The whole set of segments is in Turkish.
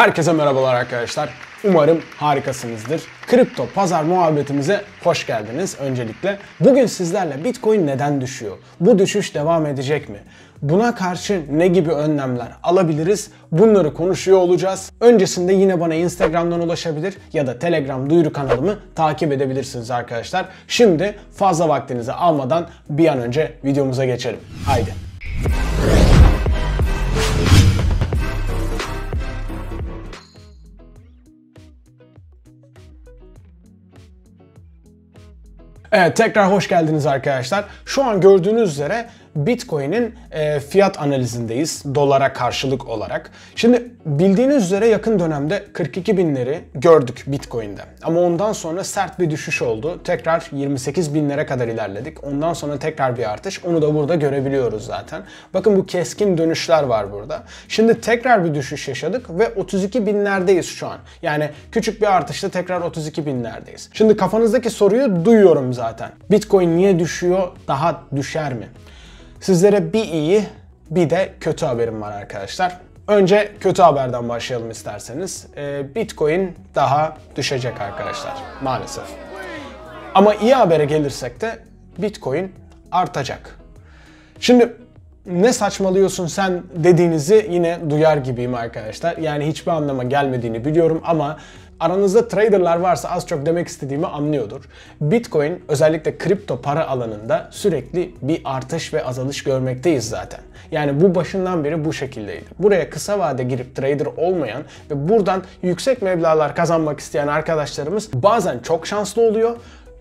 Herkese merhabalar arkadaşlar. Umarım harikasınızdır. Kripto pazar muhabbetimize hoş geldiniz öncelikle. Bugün sizlerle Bitcoin neden düşüyor? Bu düşüş devam edecek mi? Buna karşı ne gibi önlemler alabiliriz? Bunları konuşuyor olacağız. Öncesinde yine bana Instagram'dan ulaşabilir ya da Telegram duyuru kanalımı takip edebilirsiniz arkadaşlar. Şimdi fazla vaktinizi almadan bir an önce videomuza geçelim. Haydi. Evet tekrar hoş geldiniz arkadaşlar. Şu an gördüğünüz üzere Bitcoin'in e, fiyat analizindeyiz dolara karşılık olarak. Şimdi bildiğiniz üzere yakın dönemde 42 binleri gördük Bitcoin'de. Ama ondan sonra sert bir düşüş oldu. Tekrar 28 binlere kadar ilerledik. Ondan sonra tekrar bir artış. Onu da burada görebiliyoruz zaten. Bakın bu keskin dönüşler var burada. Şimdi tekrar bir düşüş yaşadık ve 32 binlerdeyiz şu an. Yani küçük bir artışla tekrar 32 binlerdeyiz. Şimdi kafanızdaki soruyu duyuyorum zaten. Bitcoin niye düşüyor? Daha düşer mi? Sizlere bir iyi bir de kötü haberim var arkadaşlar. Önce kötü haberden başlayalım isterseniz. Ee, Bitcoin daha düşecek arkadaşlar maalesef. Ama iyi habere gelirsek de Bitcoin artacak. Şimdi ne saçmalıyorsun sen dediğinizi yine duyar gibiyim arkadaşlar. Yani hiçbir anlama gelmediğini biliyorum ama Aranızda traderlar varsa az çok demek istediğimi anlıyordur. Bitcoin özellikle kripto para alanında sürekli bir artış ve azalış görmekteyiz zaten. Yani bu başından beri bu şekildeydi. Buraya kısa vade girip trader olmayan ve buradan yüksek meblağlar kazanmak isteyen arkadaşlarımız bazen çok şanslı oluyor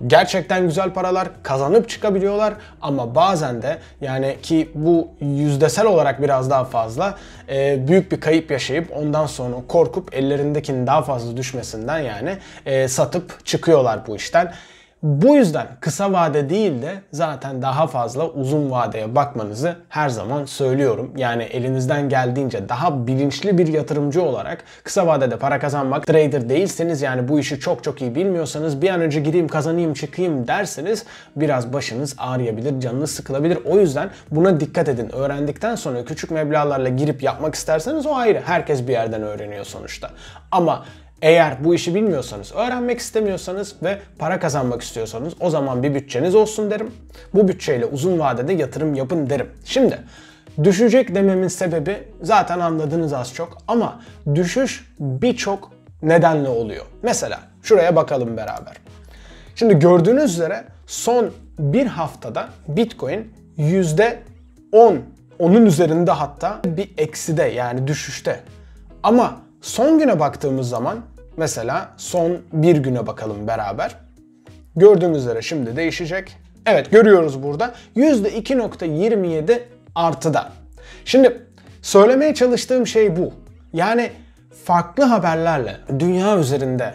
gerçekten güzel paralar kazanıp çıkabiliyorlar ama bazen de yani ki bu yüzdesel olarak biraz daha fazla e, büyük bir kayıp yaşayıp ondan sonra korkup ellerindekinin daha fazla düşmesinden yani e, satıp çıkıyorlar bu işten. Bu yüzden kısa vade değil de zaten daha fazla uzun vadeye bakmanızı her zaman söylüyorum. Yani elinizden geldiğince daha bilinçli bir yatırımcı olarak kısa vadede para kazanmak, trader değilseniz yani bu işi çok çok iyi bilmiyorsanız bir an önce gireyim kazanayım çıkayım derseniz biraz başınız ağrıyabilir, canınız sıkılabilir. O yüzden buna dikkat edin. Öğrendikten sonra küçük meblağlarla girip yapmak isterseniz o ayrı. Herkes bir yerden öğreniyor sonuçta. Ama eğer bu işi bilmiyorsanız, öğrenmek istemiyorsanız ve para kazanmak istiyorsanız o zaman bir bütçeniz olsun derim. Bu bütçeyle uzun vadede yatırım yapın derim. Şimdi düşecek dememin sebebi zaten anladınız az çok ama düşüş birçok nedenle oluyor. Mesela şuraya bakalım beraber. Şimdi gördüğünüz üzere son bir haftada Bitcoin %10, onun üzerinde hatta bir ekside yani düşüşte. Ama son güne baktığımız zaman Mesela son bir güne bakalım beraber. Gördüğünüz üzere şimdi değişecek. Evet görüyoruz burada %2.27 artıda. Şimdi söylemeye çalıştığım şey bu. Yani farklı haberlerle dünya üzerinde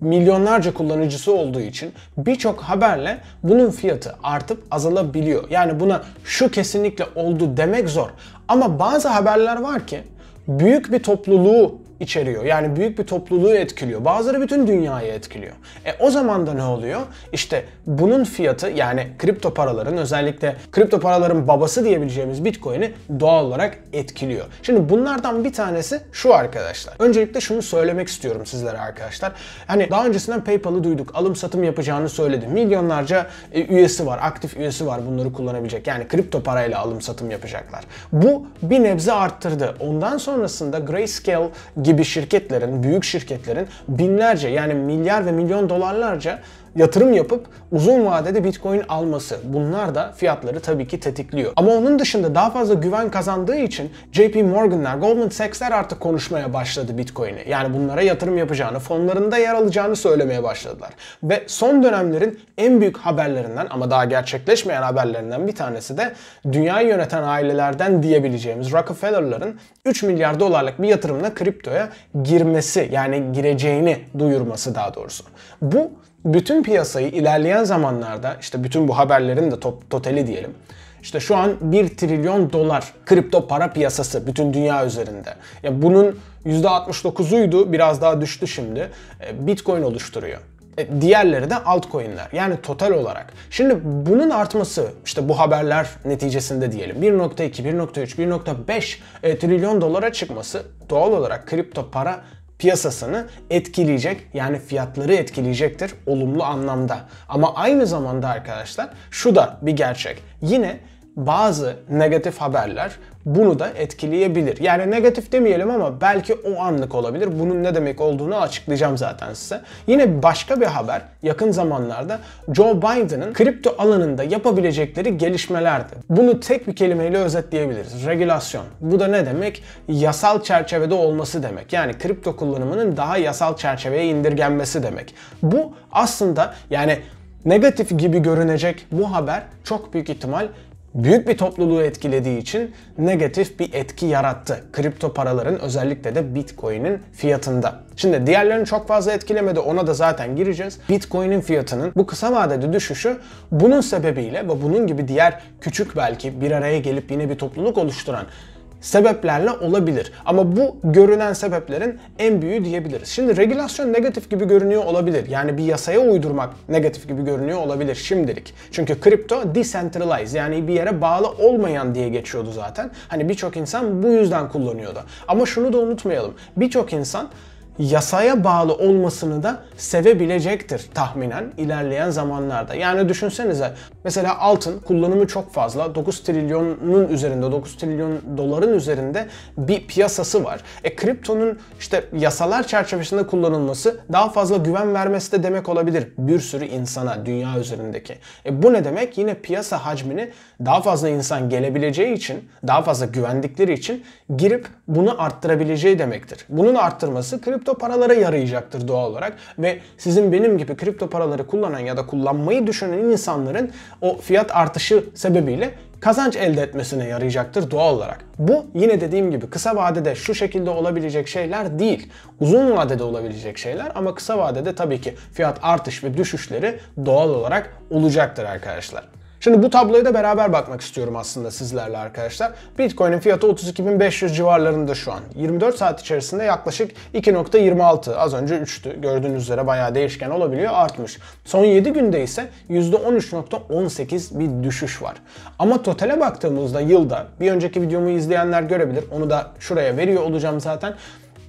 milyonlarca kullanıcısı olduğu için birçok haberle bunun fiyatı artıp azalabiliyor. Yani buna şu kesinlikle oldu demek zor. Ama bazı haberler var ki büyük bir topluluğu içeriyor. Yani büyük bir topluluğu etkiliyor. Bazıları bütün dünyayı etkiliyor. E o zaman da ne oluyor? İşte bunun fiyatı yani kripto paraların özellikle kripto paraların babası diyebileceğimiz Bitcoin'i doğal olarak etkiliyor. Şimdi bunlardan bir tanesi şu arkadaşlar. Öncelikle şunu söylemek istiyorum sizlere arkadaşlar. Hani daha öncesinden PayPal'ı duyduk. Alım satım yapacağını söyledi. Milyonlarca e, üyesi var, aktif üyesi var bunları kullanabilecek. Yani kripto parayla alım satım yapacaklar. Bu bir nebze arttırdı. Ondan sonrasında Grayscale gibi şirketlerin, büyük şirketlerin binlerce yani milyar ve milyon dolarlarca yatırım yapıp uzun vadede Bitcoin alması. Bunlar da fiyatları tabii ki tetikliyor. Ama onun dışında daha fazla güven kazandığı için JP Morgan'lar, Goldman Sachs'ler artık konuşmaya başladı Bitcoin'i. Yani bunlara yatırım yapacağını, fonlarında yer alacağını söylemeye başladılar. Ve son dönemlerin en büyük haberlerinden ama daha gerçekleşmeyen haberlerinden bir tanesi de dünyayı yöneten ailelerden diyebileceğimiz Rockefeller'ların 3 milyar dolarlık bir yatırımla kriptoya girmesi yani gireceğini duyurması daha doğrusu. Bu bütün piyasayı ilerleyen zamanlarda işte bütün bu haberlerin de top, totali diyelim. İşte şu an 1 trilyon dolar kripto para piyasası bütün dünya üzerinde. Ya bunun %69'uydu biraz daha düştü şimdi. E, Bitcoin oluşturuyor. E, diğerleri de altcoin'ler. Yani total olarak. Şimdi bunun artması işte bu haberler neticesinde diyelim 1.2, 1.3, 1.5 trilyon dolara çıkması doğal olarak kripto para piyasasını etkileyecek yani fiyatları etkileyecektir olumlu anlamda. Ama aynı zamanda arkadaşlar şu da bir gerçek. Yine bazı negatif haberler bunu da etkileyebilir. Yani negatif demeyelim ama belki o anlık olabilir. Bunun ne demek olduğunu açıklayacağım zaten size. Yine başka bir haber yakın zamanlarda Joe Biden'ın kripto alanında yapabilecekleri gelişmelerdi. Bunu tek bir kelimeyle özetleyebiliriz. Regülasyon. Bu da ne demek? Yasal çerçevede olması demek. Yani kripto kullanımının daha yasal çerçeveye indirgenmesi demek. Bu aslında yani negatif gibi görünecek bu haber çok büyük ihtimal büyük bir topluluğu etkilediği için negatif bir etki yarattı. Kripto paraların özellikle de Bitcoin'in fiyatında. Şimdi diğerlerini çok fazla etkilemedi ona da zaten gireceğiz. Bitcoin'in fiyatının bu kısa vadede düşüşü bunun sebebiyle ve bunun gibi diğer küçük belki bir araya gelip yine bir topluluk oluşturan sebeplerle olabilir. Ama bu görünen sebeplerin en büyüğü diyebiliriz. Şimdi regülasyon negatif gibi görünüyor olabilir. Yani bir yasaya uydurmak negatif gibi görünüyor olabilir şimdilik. Çünkü kripto decentralized yani bir yere bağlı olmayan diye geçiyordu zaten. Hani birçok insan bu yüzden kullanıyordu. Ama şunu da unutmayalım. Birçok insan yasaya bağlı olmasını da sevebilecektir tahminen ilerleyen zamanlarda. Yani düşünsenize mesela altın kullanımı çok fazla 9 trilyonun üzerinde 9 trilyon doların üzerinde bir piyasası var. E kriptonun işte yasalar çerçevesinde kullanılması daha fazla güven vermesi de demek olabilir bir sürü insana dünya üzerindeki. E bu ne demek? Yine piyasa hacmini daha fazla insan gelebileceği için daha fazla güvendikleri için girip bunu arttırabileceği demektir. Bunun arttırması kripto kripto paralara yarayacaktır doğal olarak ve sizin benim gibi kripto paraları kullanan ya da kullanmayı düşünen insanların o fiyat artışı sebebiyle kazanç elde etmesine yarayacaktır doğal olarak. Bu yine dediğim gibi kısa vadede şu şekilde olabilecek şeyler değil. Uzun vadede olabilecek şeyler ama kısa vadede tabii ki fiyat artış ve düşüşleri doğal olarak olacaktır arkadaşlar. Şimdi bu tabloya da beraber bakmak istiyorum aslında sizlerle arkadaşlar. Bitcoin'in fiyatı 32.500 civarlarında şu an. 24 saat içerisinde yaklaşık 2.26 az önce 3'tü. Gördüğünüz üzere bayağı değişken olabiliyor artmış. Son 7 günde ise %13.18 bir düşüş var. Ama totale baktığımızda yılda bir önceki videomu izleyenler görebilir. Onu da şuraya veriyor olacağım zaten.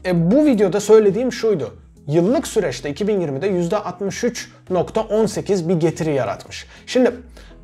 E, bu videoda söylediğim şuydu yıllık süreçte 2020'de %63.18 bir getiri yaratmış. Şimdi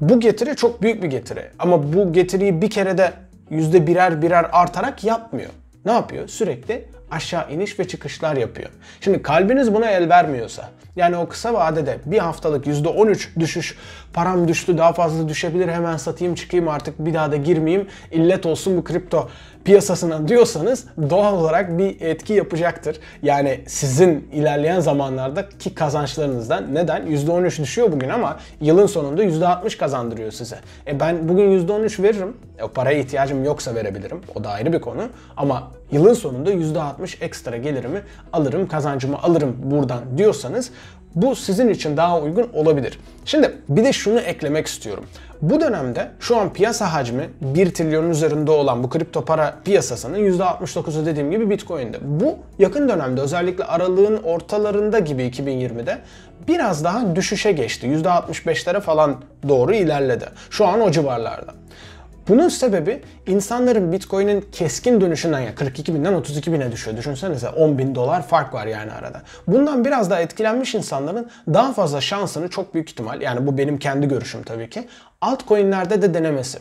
bu getiri çok büyük bir getiri ama bu getiriyi bir kere de yüzde birer birer artarak yapmıyor. Ne yapıyor? Sürekli aşağı iniş ve çıkışlar yapıyor. Şimdi kalbiniz buna el vermiyorsa, yani o kısa vadede bir haftalık %13 düşüş param düştü daha fazla düşebilir hemen satayım çıkayım artık bir daha da girmeyeyim illet olsun bu kripto piyasasına diyorsanız doğal olarak bir etki yapacaktır. Yani sizin ilerleyen zamanlarda ki kazançlarınızdan neden? %13 düşüyor bugün ama yılın sonunda %60 kazandırıyor size. E ben bugün %13 veririm. E o paraya ihtiyacım yoksa verebilirim. O da ayrı bir konu. Ama yılın sonunda %60 ekstra gelirimi alırım, kazancımı alırım buradan diyorsanız bu sizin için daha uygun olabilir. Şimdi bir de şunu eklemek istiyorum. Bu dönemde şu an piyasa hacmi 1 trilyon üzerinde olan bu kripto para piyasasının %69'u dediğim gibi Bitcoin'de. Bu yakın dönemde özellikle aralığın ortalarında gibi 2020'de biraz daha düşüşe geçti. %65'lere falan doğru ilerledi. Şu an o civarlarda. Bunun sebebi insanların Bitcoin'in keskin dönüşünden ya 42 binden 32 bine düşüyor. Düşünsenize 10 bin dolar fark var yani arada. Bundan biraz daha etkilenmiş insanların daha fazla şansını çok büyük ihtimal yani bu benim kendi görüşüm tabii ki altcoin'lerde de denemesi.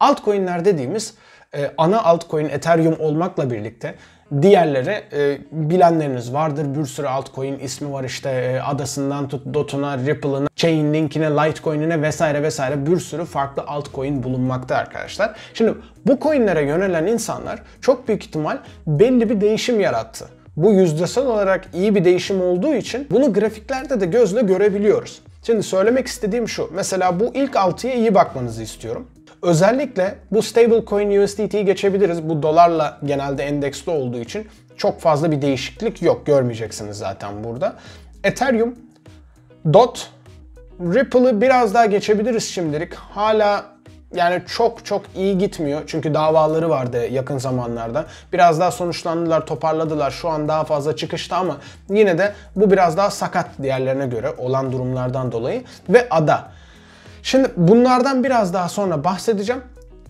Altcoin'ler dediğimiz e, ana altcoin Ethereum olmakla birlikte Diğerleri e, bilenleriniz vardır. Bir sürü altcoin ismi var işte e, adasından tut dotuna, ripple'ına, chainlink'ine, litecoin'ine vesaire vesaire bir sürü farklı altcoin bulunmakta arkadaşlar. Şimdi bu coin'lere yönelen insanlar çok büyük ihtimal belli bir değişim yarattı. Bu yüzdesel olarak iyi bir değişim olduğu için bunu grafiklerde de gözle görebiliyoruz. Şimdi söylemek istediğim şu. Mesela bu ilk altıya iyi bakmanızı istiyorum. Özellikle bu stablecoin USDT'yi geçebiliriz. Bu dolarla genelde endeksli olduğu için çok fazla bir değişiklik yok. Görmeyeceksiniz zaten burada. Ethereum, DOT, Ripple'ı biraz daha geçebiliriz şimdilik. Hala yani çok çok iyi gitmiyor. Çünkü davaları vardı yakın zamanlarda. Biraz daha sonuçlandılar, toparladılar. Şu an daha fazla çıkışta ama yine de bu biraz daha sakat diğerlerine göre olan durumlardan dolayı. Ve ada. Şimdi bunlardan biraz daha sonra bahsedeceğim.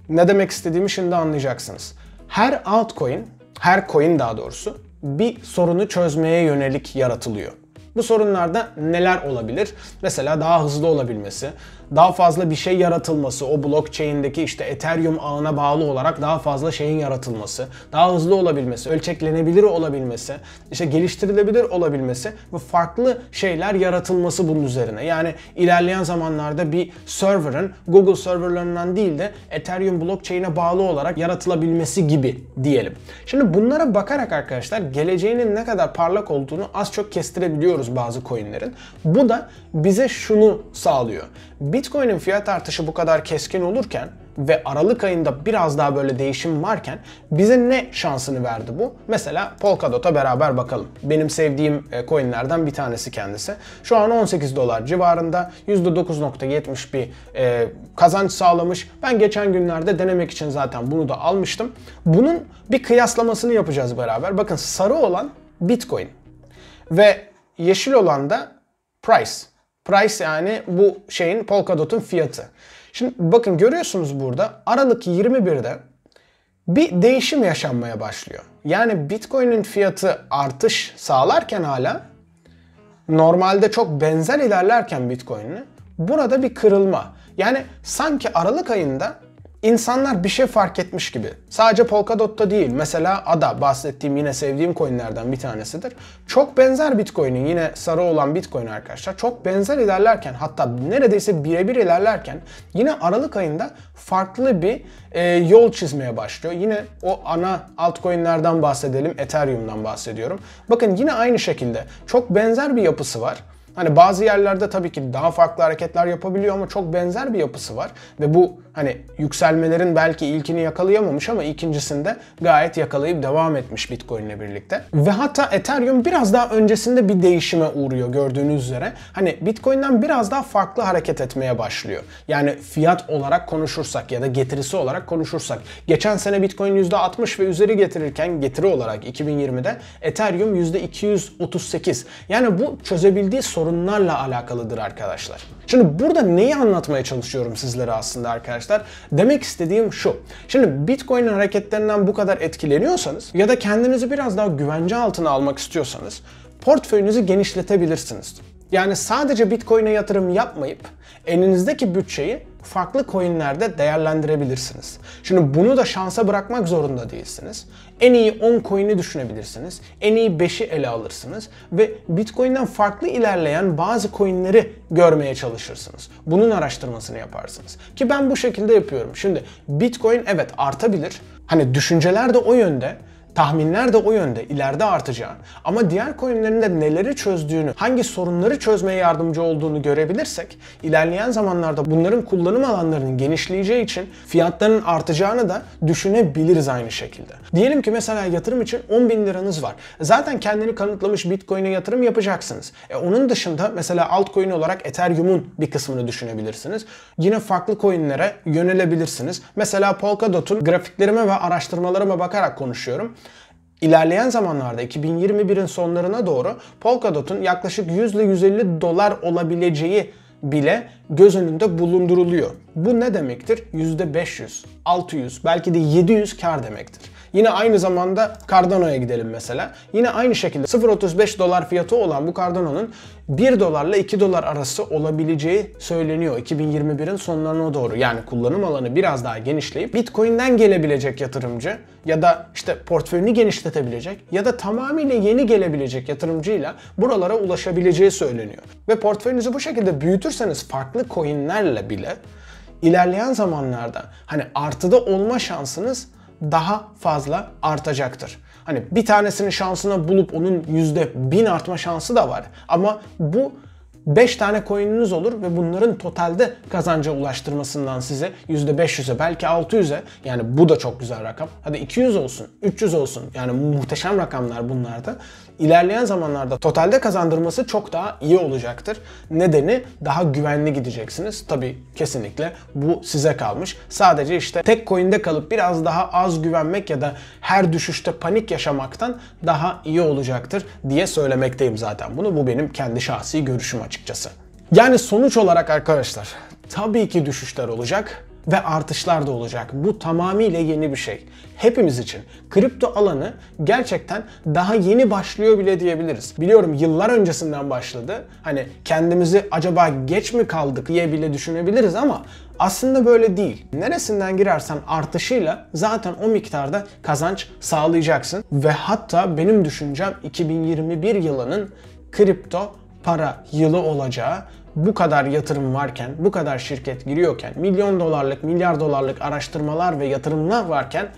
Ne demek istediğimi şimdi anlayacaksınız. Her altcoin, her coin daha doğrusu bir sorunu çözmeye yönelik yaratılıyor. Bu sorunlarda neler olabilir? Mesela daha hızlı olabilmesi, daha fazla bir şey yaratılması, o blockchain'deki işte Ethereum ağına bağlı olarak daha fazla şeyin yaratılması, daha hızlı olabilmesi, ölçeklenebilir olabilmesi, işte geliştirilebilir olabilmesi ve farklı şeyler yaratılması bunun üzerine. Yani ilerleyen zamanlarda bir server'ın Google serverlarından değil de Ethereum blockchain'e bağlı olarak yaratılabilmesi gibi diyelim. Şimdi bunlara bakarak arkadaşlar geleceğinin ne kadar parlak olduğunu az çok kestirebiliyoruz alıyoruz bazı coinlerin. Bu da bize şunu sağlıyor. Bitcoin'in fiyat artışı bu kadar keskin olurken ve Aralık ayında biraz daha böyle değişim varken bize ne şansını verdi bu? Mesela Polkadot'a beraber bakalım. Benim sevdiğim e, coinlerden bir tanesi kendisi. Şu an 18 dolar civarında %9.70 bir e, kazanç sağlamış. Ben geçen günlerde denemek için zaten bunu da almıştım. Bunun bir kıyaslamasını yapacağız beraber. Bakın sarı olan Bitcoin ve Yeşil olan da price. Price yani bu şeyin Polkadot'un fiyatı. Şimdi bakın görüyorsunuz burada Aralık 21'de bir değişim yaşanmaya başlıyor. Yani Bitcoin'in fiyatı artış sağlarken hala normalde çok benzer ilerlerken Bitcoin'e burada bir kırılma. Yani sanki Aralık ayında İnsanlar bir şey fark etmiş gibi. Sadece Polkadot'ta değil, mesela ADA bahsettiğim yine sevdiğim coinlerden bir tanesidir. Çok benzer Bitcoin'in yine sarı olan Bitcoin arkadaşlar çok benzer ilerlerken hatta neredeyse birebir ilerlerken yine Aralık ayında farklı bir e, yol çizmeye başlıyor. Yine o ana altcoin'lerden bahsedelim, Ethereum'dan bahsediyorum. Bakın yine aynı şekilde çok benzer bir yapısı var. Hani bazı yerlerde tabii ki daha farklı hareketler yapabiliyor ama çok benzer bir yapısı var. Ve bu hani yükselmelerin belki ilkini yakalayamamış ama ikincisinde gayet yakalayıp devam etmiş Bitcoin ile birlikte. Ve hatta Ethereum biraz daha öncesinde bir değişime uğruyor gördüğünüz üzere. Hani Bitcoin'den biraz daha farklı hareket etmeye başlıyor. Yani fiyat olarak konuşursak ya da getirisi olarak konuşursak. Geçen sene Bitcoin %60 ve üzeri getirirken getiri olarak 2020'de Ethereum %238. Yani bu çözebildiği sorun sorunlarla alakalıdır arkadaşlar. Şimdi burada neyi anlatmaya çalışıyorum sizlere aslında arkadaşlar? Demek istediğim şu. Şimdi Bitcoin hareketlerinden bu kadar etkileniyorsanız ya da kendinizi biraz daha güvence altına almak istiyorsanız portföyünüzü genişletebilirsiniz. Yani sadece Bitcoin'e yatırım yapmayıp elinizdeki bütçeyi farklı coinlerde değerlendirebilirsiniz. Şimdi bunu da şansa bırakmak zorunda değilsiniz. En iyi 10 coin'i düşünebilirsiniz. En iyi 5'i ele alırsınız ve Bitcoin'den farklı ilerleyen bazı coin'leri görmeye çalışırsınız. Bunun araştırmasını yaparsınız. Ki ben bu şekilde yapıyorum. Şimdi Bitcoin evet artabilir. Hani düşünceler de o yönde. Tahminler de o yönde ileride artacağı. ama diğer coinlerin de neleri çözdüğünü, hangi sorunları çözmeye yardımcı olduğunu görebilirsek ilerleyen zamanlarda bunların kullanım alanlarının genişleyeceği için fiyatların artacağını da düşünebiliriz aynı şekilde. Diyelim ki mesela yatırım için 10 bin liranız var. Zaten kendini kanıtlamış Bitcoin'e yatırım yapacaksınız. E onun dışında mesela altcoin olarak Ethereum'un bir kısmını düşünebilirsiniz. Yine farklı coinlere yönelebilirsiniz. Mesela Polkadot'un grafiklerime ve araştırmalarıma bakarak konuşuyorum. İlerleyen zamanlarda 2021'in sonlarına doğru Polkadot'un yaklaşık 100 ile 150 dolar olabileceği bile göz önünde bulunduruluyor. Bu ne demektir? %500, 600, belki de 700 kar demektir. Yine aynı zamanda Cardano'ya gidelim mesela. Yine aynı şekilde 0.35 dolar fiyatı olan bu Cardano'nun 1 dolarla 2 dolar arası olabileceği söyleniyor 2021'in sonlarına doğru. Yani kullanım alanı biraz daha genişleyip Bitcoin'den gelebilecek yatırımcı ya da işte portföyünü genişletebilecek ya da tamamıyla yeni gelebilecek yatırımcıyla buralara ulaşabileceği söyleniyor. Ve portföyünüzü bu şekilde büyütürseniz farklı coinlerle bile ilerleyen zamanlarda hani artıda olma şansınız daha fazla artacaktır. Hani bir tanesinin şansına bulup onun yüzde bin artma şansı da var. Ama bu 5 tane coin'iniz olur ve bunların totalde kazanca ulaştırmasından size %500'e belki 600'e yani bu da çok güzel rakam. Hadi 200 olsun, 300 olsun yani muhteşem rakamlar bunlarda ilerleyen zamanlarda totalde kazandırması çok daha iyi olacaktır. Nedeni daha güvenli gideceksiniz. Tabi kesinlikle bu size kalmış. Sadece işte tek coin'de kalıp biraz daha az güvenmek ya da her düşüşte panik yaşamaktan daha iyi olacaktır diye söylemekteyim zaten. Bunu bu benim kendi şahsi görüşüm açıkçası. Yani sonuç olarak arkadaşlar tabii ki düşüşler olacak ve artışlar da olacak. Bu tamamıyla yeni bir şey. Hepimiz için kripto alanı gerçekten daha yeni başlıyor bile diyebiliriz. Biliyorum yıllar öncesinden başladı. Hani kendimizi acaba geç mi kaldık diye bile düşünebiliriz ama aslında böyle değil. Neresinden girersen artışıyla zaten o miktarda kazanç sağlayacaksın. Ve hatta benim düşüncem 2021 yılının kripto para yılı olacağı bu kadar yatırım varken, bu kadar şirket giriyorken, milyon dolarlık, milyar dolarlık araştırmalar ve yatırımlar varken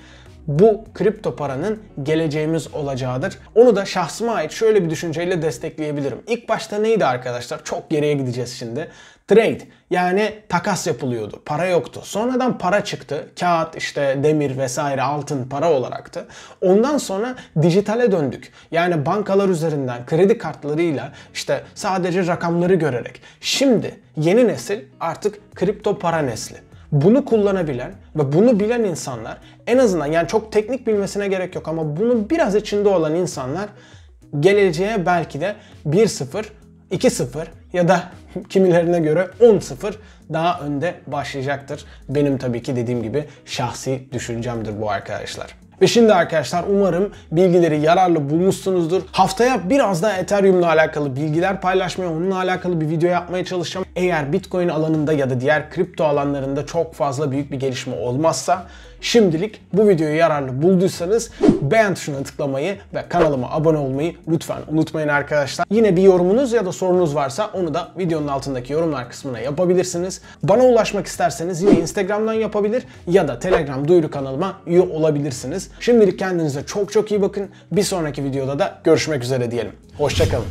bu kripto paranın geleceğimiz olacağıdır. Onu da şahsıma ait şöyle bir düşünceyle destekleyebilirim. İlk başta neydi arkadaşlar? Çok geriye gideceğiz şimdi trade yani takas yapılıyordu. Para yoktu. Sonradan para çıktı. Kağıt işte demir vesaire altın para olaraktı. Ondan sonra dijitale döndük. Yani bankalar üzerinden kredi kartlarıyla işte sadece rakamları görerek. Şimdi yeni nesil artık kripto para nesli bunu kullanabilen ve bunu bilen insanlar en azından yani çok teknik bilmesine gerek yok ama bunu biraz içinde olan insanlar geleceğe belki de 1-0, 2-0 ya da kimilerine göre 10-0 daha önde başlayacaktır. Benim tabii ki dediğim gibi şahsi düşüncemdir bu arkadaşlar. Ve şimdi arkadaşlar umarım bilgileri yararlı bulmuşsunuzdur. Haftaya biraz daha Ethereum'la alakalı bilgiler paylaşmaya, onunla alakalı bir video yapmaya çalışacağım. Eğer Bitcoin alanında ya da diğer kripto alanlarında çok fazla büyük bir gelişme olmazsa şimdilik bu videoyu yararlı bulduysanız beğen tuşuna tıklamayı ve kanalıma abone olmayı lütfen unutmayın arkadaşlar. Yine bir yorumunuz ya da sorunuz varsa onu da videonun altındaki yorumlar kısmına yapabilirsiniz. Bana ulaşmak isterseniz yine Instagram'dan yapabilir ya da Telegram duyuru kanalıma üye olabilirsiniz. Şimdilik kendinize çok çok iyi bakın. Bir sonraki videoda da görüşmek üzere diyelim. Hoşçakalın.